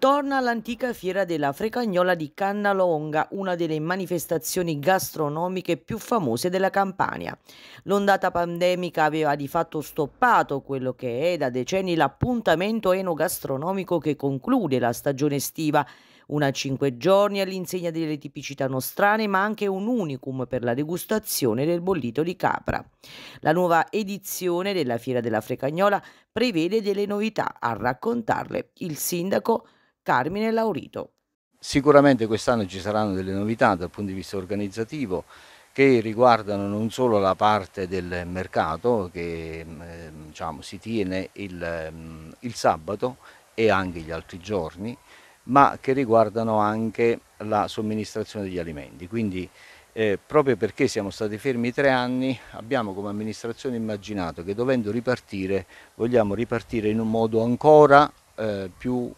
Torna all'antica fiera della Frecagnola di Cannalonga, una delle manifestazioni gastronomiche più famose della Campania. L'ondata pandemica aveva di fatto stoppato quello che è da decenni l'appuntamento enogastronomico che conclude la stagione estiva, una cinque giorni all'insegna delle tipicità nostrane, ma anche un unicum per la degustazione del bollito di capra. La nuova edizione della Fiera della Frecagnola prevede delle novità, a raccontarle il sindaco Carmine Laurito. Sicuramente quest'anno ci saranno delle novità dal punto di vista organizzativo che riguardano non solo la parte del mercato che mm, ehm, diciamo, si tiene il, mm, il sabato e anche gli altri giorni, ma che riguardano anche la somministrazione degli alimenti. Quindi eh, proprio perché siamo stati fermi tre anni abbiamo come amministrazione immaginato che dovendo ripartire vogliamo ripartire in un modo ancora eh, più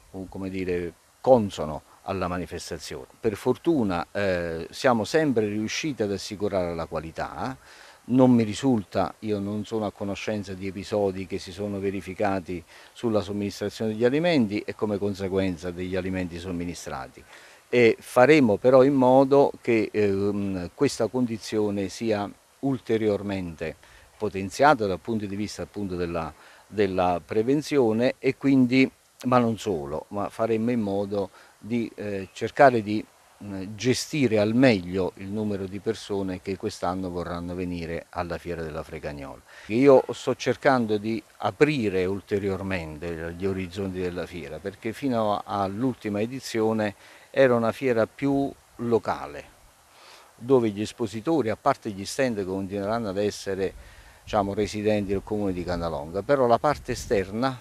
dire, consono alla manifestazione. Per fortuna eh, siamo sempre riusciti ad assicurare la qualità, non mi risulta, io non sono a conoscenza di episodi che si sono verificati sulla somministrazione degli alimenti e come conseguenza degli alimenti somministrati. E faremo però in modo che eh, questa condizione sia ulteriormente potenziata dal punto di vista appunto della, della prevenzione e quindi ma non solo, ma faremmo in modo di eh, cercare di mm, gestire al meglio il numero di persone che quest'anno vorranno venire alla Fiera della Fregagnola. Io sto cercando di aprire ulteriormente gli orizzonti della fiera perché fino all'ultima edizione era una fiera più locale dove gli espositori, a parte gli stand, continueranno ad essere diciamo, residenti del comune di Canalonga, però la parte esterna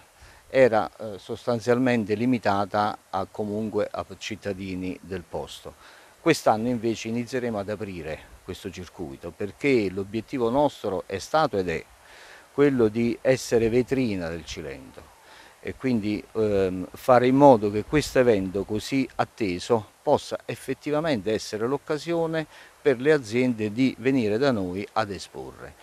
era eh, sostanzialmente limitata a, comunque a cittadini del posto. Quest'anno invece inizieremo ad aprire questo circuito perché l'obiettivo nostro è stato ed è quello di essere vetrina del Cilento e quindi ehm, fare in modo che questo evento così atteso possa effettivamente essere l'occasione per le aziende di venire da noi ad esporre.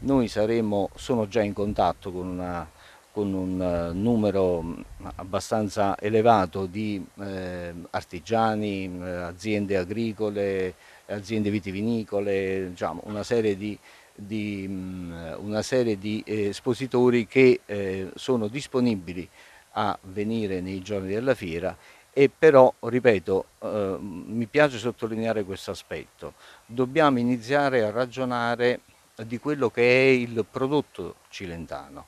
Noi saremo, sono già in contatto con una con un eh, numero mm, abbastanza elevato di eh, artigiani, mm, aziende agricole, aziende vitivinicole, diciamo, una serie di, di, mm, una serie di eh, espositori che eh, sono disponibili a venire nei giorni della fiera e però, ripeto, eh, mi piace sottolineare questo aspetto, dobbiamo iniziare a ragionare di quello che è il prodotto cilentano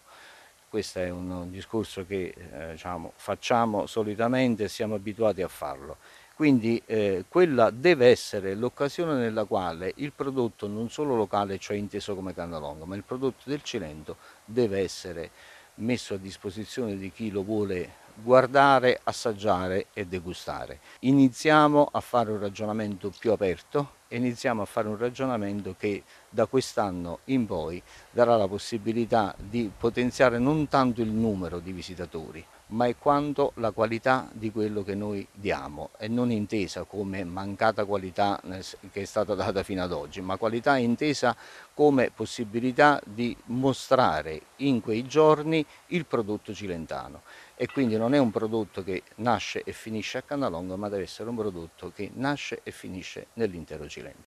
questo è un discorso che eh, diciamo, facciamo solitamente e siamo abituati a farlo. Quindi eh, quella deve essere l'occasione nella quale il prodotto non solo locale, cioè inteso come Cannalonga, ma il prodotto del Cilento deve essere messo a disposizione di chi lo vuole guardare, assaggiare e degustare. Iniziamo a fare un ragionamento più aperto e iniziamo a fare un ragionamento che da quest'anno in poi darà la possibilità di potenziare non tanto il numero di visitatori, ma è quanto la qualità di quello che noi diamo e non intesa come mancata qualità che è stata data fino ad oggi, ma qualità intesa come possibilità di mostrare in quei giorni il prodotto cilentano e quindi non è un prodotto che nasce e finisce a Canalongo ma deve essere un prodotto che nasce e finisce nell'intero Cilento.